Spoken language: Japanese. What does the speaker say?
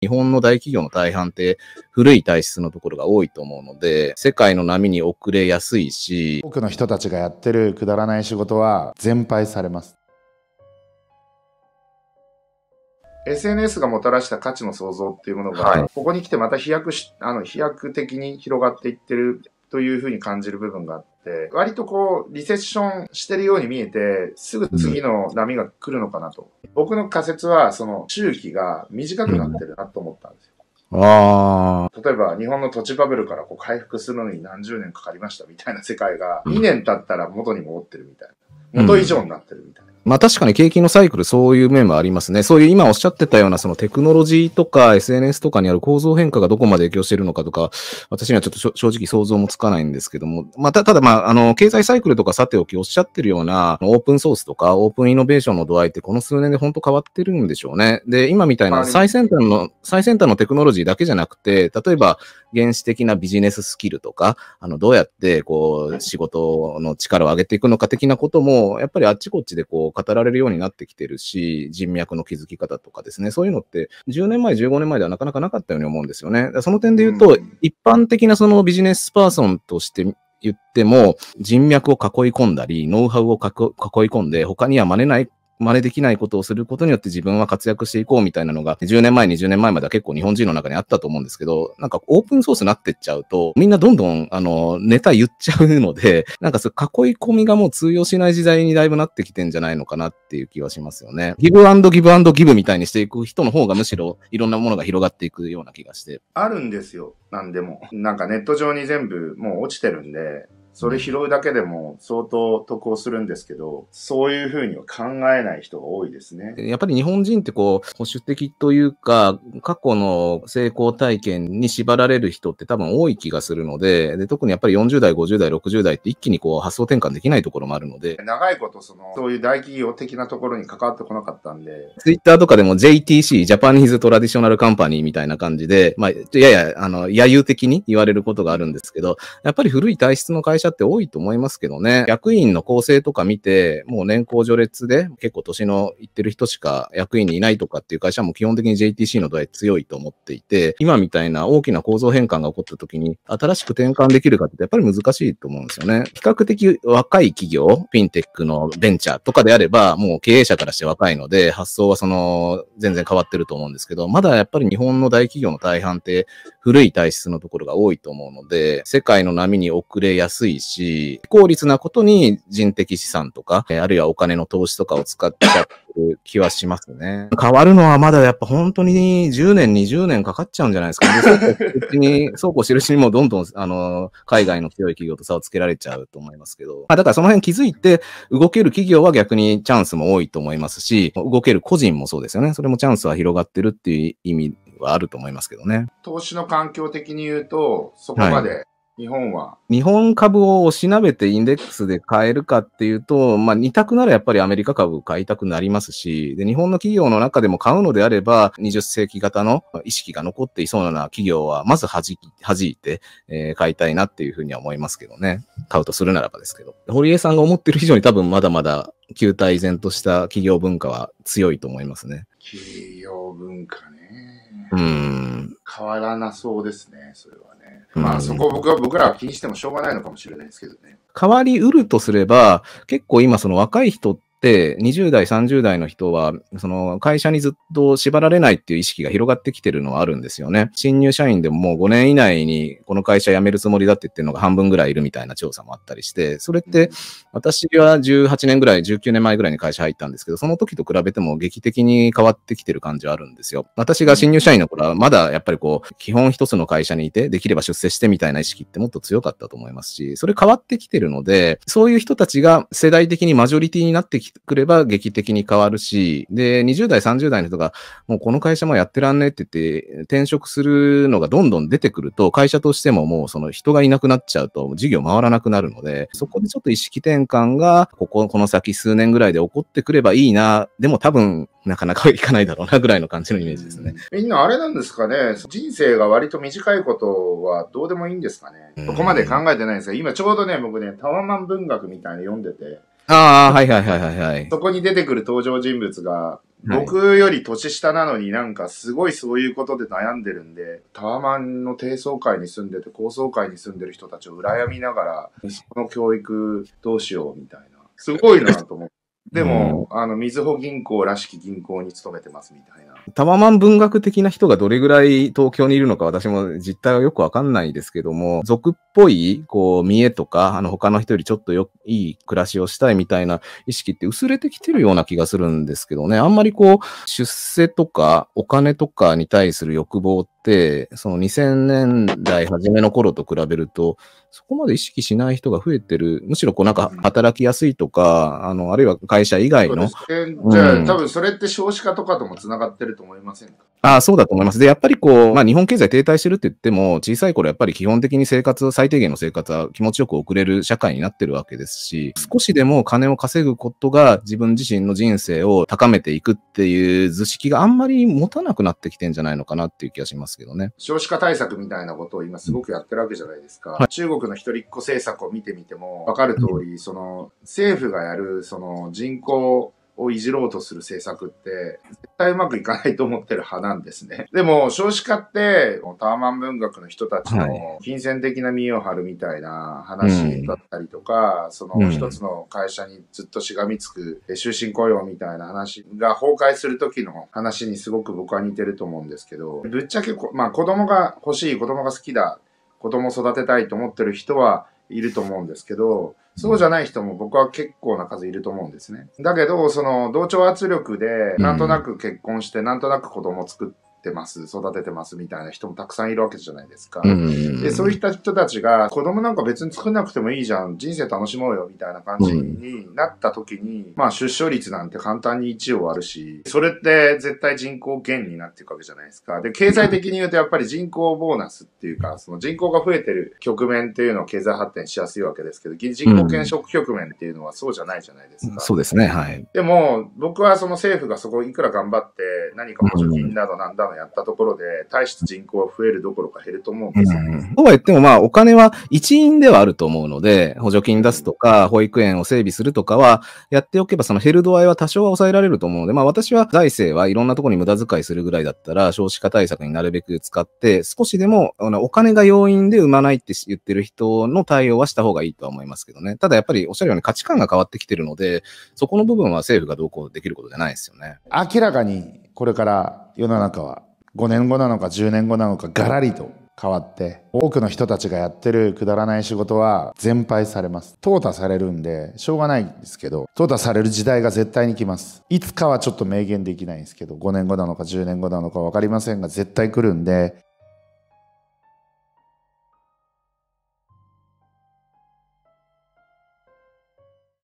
日本の大企業の大半って古い体質のところが多いと思うので、世界の波に遅れやすいし、多くの人たちがやってるくだらない仕事は全廃されます。SNS がもたらした価値の創造っていうものが、はい、ここに来てまた飛躍し、あの飛躍的に広がっていってるというふうに感じる部分があっ、割とこう、リセッションしてるように見えて、すぐ次の波が来るのかなと。僕の仮説は、その周期が短くなってるなと思ったんですよ。ああ。例えば、日本の土地バブルからこう回復するのに何十年かかりましたみたいな世界が、2年経ったら元に戻ってるみたいな。元以上になってるみたいな。まあ確かに景気のサイクル、そういう面もありますね。そういう今おっしゃってたような、そのテクノロジーとか SNS とかにある構造変化がどこまで影響しているのかとか、私にはちょっと正直想像もつかないんですけども、まあただまあ、あの、経済サイクルとかさておきおっしゃってるような、オープンソースとかオープンイノベーションの度合いってこの数年で本当変わってるんでしょうね。で、今みたいな最先端の、最先端のテクノロジーだけじゃなくて、例えば原始的なビジネススキルとか、あの、どうやってこう、仕事の力を上げていくのか的なことも、やっぱりあっちこっちでこう、語られるようになってきてるし、人脈の築き方とかですね、そういうのって10年前、15年前ではなかなかなかったように思うんですよね。その点で言うと、うん、一般的なそのビジネスパーソンとして言っても、人脈を囲い込んだり、ノウハウを囲い込んで、他には真似ない真似できないことをすることによって自分は活躍していこうみたいなのが、10年前、20年前までは結構日本人の中にあったと思うんですけど、なんかオープンソースになってっちゃうと、みんなどんどん、あの、ネタ言っちゃうので、なんかそう囲い込みがもう通用しない時代にだいぶなってきてんじゃないのかなっていう気はしますよね。ギブギブギブみたいにしていく人の方がむしろいろんなものが広がっていくような気がして。あるんですよ。なんでも。なんかネット上に全部もう落ちてるんで、それ拾うだけでも相当得をするんですけど、そういうふうには考えない人が多いですね。やっぱり日本人ってこう、保守的というか、過去の成功体験に縛られる人って多分多い気がするので、で特にやっぱり40代、50代、60代って一気にこう発想転換できないところもあるので。長いことその、そういう大企業的なところに関わってこなかったんで。ツイッターとかでも JTC、ジャパニーズトラディショナルカンパニーみたいな感じで、まあ、やや、あの、揶揄的に言われることがあるんですけど、やっぱり古い体質の会社者って多いと思いますけどね。役員の構成とか見て、もう年功序列で結構年のいってる人しか役員にいないとかっていう会社も基本的に JTC の度合い強いと思っていて、今みたいな大きな構造変換が起こった時に、新しく転換できるかってやっぱり難しいと思うんですよね。比較的若い企業、フィンテックのベンチャーとかであれば、もう経営者からして若いので、発想はその、全然変わってると思うんですけど、まだやっぱり日本の大企業の大半って、古い体質のところが多いと思うので、世界の波に遅れやすいし、非効率なことに人的資産とか、あるいはお金の投資とかを使っちゃってる気はしますね。変わるのはまだやっぱ本当に10年、20年かかっちゃうんじゃないですか、ね。そうに、こう印にもどんどん、あの、海外の強い企業と差をつけられちゃうと思いますけど、まあ、だからその辺気づいて、動ける企業は逆にチャンスも多いと思いますし、動ける個人もそうですよね。それもチャンスは広がってるっていう意味はあると思いますけどね。投資の環境的に言うと、そこまで、日本は日本株をおしなべてインデックスで買えるかっていうと、まあ、2択ならやっぱりアメリカ株買いたくなりますし、で、日本の企業の中でも買うのであれば、20世紀型の意識が残っていそうな企業は、まずはじ、はじいて、えー、買いたいなっていうふうには思いますけどね。買うとするならばですけど。堀江さんが思ってる以上に多分まだまだ球体依然とした企業文化は強いと思いますね。企業文化ね。変わらなそうですね、それはね。まあそこ僕は僕らは気にしてもしょうがないのかもしれないですけどね。変わりうるとすれば、結構今その若い人っ、20代、30代の人は、その会社にずっと縛られないっていう意識が広がってきてるのはあるんですよね。新入社員でももう5年以内にこの会社辞めるつもりだって言ってるのが半分ぐらいいるみたいな調査もあったりして、それって私は18年ぐらい、19年前ぐらいに会社入ったんですけど、その時と比べても劇的に変わってきてる感じはあるんですよ。私が新入社員の頃はまだやっぱりこう、基本一つの会社にいて、できれば出世してみたいな意識ってもっと強かったと思いますし、それ変わってきてるので、そういう人たちが世代的にマジョリティになってきてくれば劇的に変わるし、で、20代、30代の人が、もうこの会社もやってらんねえって言って、転職するのがどんどん出てくると、会社としてももうその人がいなくなっちゃうと、事業回らなくなるので、そこでちょっと意識転換が、ここ、この先数年ぐらいで起こってくればいいな、でも多分、なかなかいかないだろうなぐらいの感じのイメージですね。みんなあれなんですかね、人生が割と短いことはどうでもいいんですかね。そこまで考えてないんですが、今ちょうどね、僕ね、タワマン文学みたいに読んでて、ああ、はいはいはいはいはい。そこに出てくる登場人物が、僕より年下なのになんかすごいそういうことで悩んでるんで、タワマンの低層階に住んでて高層階に住んでる人たちを羨みながら、息子の教育どうしようみたいな。すごいなと思って。でも、あの、みずほ銀行らしき銀行に勤めてますみたいな。タワマン文学的な人がどれぐらい東京にいるのか私も実態はよくわかんないですけども、俗っぽい、こう、見栄とか、あの、他の人よりちょっとよ、いい暮らしをしたいみたいな意識って薄れてきてるような気がするんですけどね。あんまりこう、出世とかお金とかに対する欲望って、その2000年代初めの頃と比べると、そこまで意識しない人が増えてる、むしろこうなんか働きやすいとか、あのあるいは会社以外の。ね、じゃあ、うん、多分それって少子化とかともつながってると思いませんかあそうだと思います。で、やっぱりこう、まあ、日本経済停滞してるって言っても、小さい頃やっぱり基本的に生活、最低限の生活は気持ちよく送れる社会になってるわけですし、少しでも金を稼ぐことが自分自身の人生を高めていくっていう図式があんまり持たなくなってきてんじゃないのかなっていう気がします。けどね。少子化対策みたいなことを今すごくやってるわけじゃないですか。はい、中国の一人っ子政策を見てみても、わかる通り、その、政府がやる、その、人口をいじろうとする政策って、絶対うまくいかないと思ってる派なんですね。でも、少子化って、タワマン文学の人たちの金銭的な身を張るみたいな話だったりとか、その一つの会社にずっとしがみつく終身雇用みたいな話が崩壊する時の話にすごく僕は似てると思うんですけど、ぶっちゃけ、まあ子供が欲しい、子供が好きだ、子供育てたいと思ってる人は、いると思うんですけど、そうじゃない人も僕は結構な数いると思うんですね。だけど、その同調圧力で、なんとなく結婚して、なんとなく子供作って、てます、育ててますみたいな人もたくさんいるわけじゃないですか。で、そういった人たちが子供なんか別に作んなくてもいいじゃん、人生楽しもうよみたいな感じになった時に、まあ出生率なんて簡単に1を割るし、それって絶対人口減になっていくわけじゃないですか。で、経済的に言うとやっぱり人口ボーナスっていうか、その人口が増えてる局面っていうのは経済発展しやすいわけですけど、人口減少局面っていうのはそうじゃないじゃないですか。うん、そうですね、はい。でも、僕はその政府がそこいくら頑張って何か補助金などなんだーやったところで、体質人口は増えるどころか減ると思うんですよ、ね、うん、とは言っても、まあ、お金は一員ではあると思うので、補助金出すとか、保育園を整備するとかは、やっておけば、その減る度合いは多少は抑えられると思うので、まあ、私は財政はいろんなところに無駄遣いするぐらいだったら、少子化対策になるべく使って、少しでも、あのお金が要因で生まないって言ってる人の対応はした方がいいとは思いますけどね。ただ、やっぱりおっしゃるように価値観が変わってきてるので、そこの部分は政府がどうこうできることじゃないですよね。明らかにこれから世の中は5年後なのか10年後なのかガラリと変わって多くの人たちがやってるくだらない仕事は全廃されます淘汰されるんでしょうがないんですけど淘汰される時代が絶対に来ますいつかはちょっと明言できないんですけど5年後なのか10年後なのか分かりませんが絶対来るんで